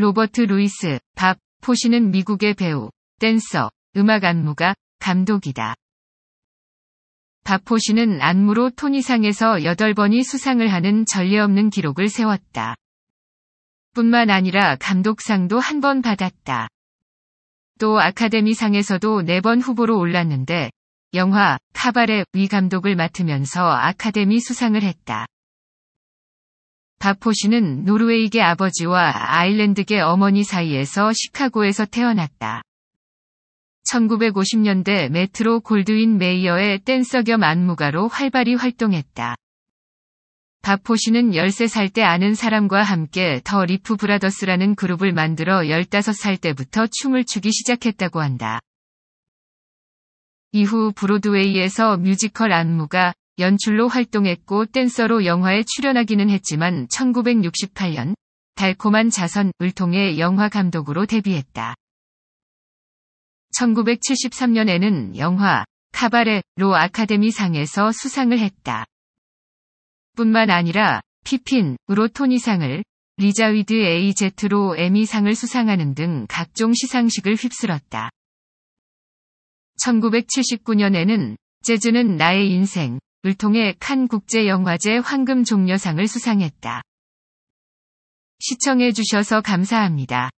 로버트 루이스, 밥, 포시는 미국의 배우, 댄서, 음악 안무가, 감독이다. 밥 포시는 안무로 토니상에서 8번이 수상을 하는 전례 없는 기록을 세웠다. 뿐만 아니라 감독상도 한 번 받았다. 또 아카데미상에서도 4번 후보로 올랐는데 영화 카바레 위 감독을 맡으면서 아카데미 수상을 했다. 박포 씨는 노르웨이계 아버지와 아일랜드계 어머니 사이에서 시카고에서 태어났다. 1950년대 메트로 골드윈 메이어의 댄서 겸 안무가로 활발히 활동했다. 박포 씨는 13살 때 아는 사람과 함께 더 리프 브라더스라는 그룹을 만들어 15살 때부터 춤을 추기 시작했다고 한다. 이후 브로드웨이에서 뮤지컬 안무가 연출로 활동했고 댄서로 영화에 출연하기는 했지만 1968년 달콤한 자선을 통해 영화 감독으로 데뷔했다. 1973년에는 영화 카바레로 아카데미 상에서 수상을 했다. 뿐만 아니라 피핀으로 토니상을, 리자위드 AZ로 에미상을 수상하는 등 각종 시상식을 휩쓸었다. 1979년에는 재즈는 나의 인생, 을 통해 칸 국제영화제 황금 종려상을 수상했다. 시청해주셔서 감사합니다.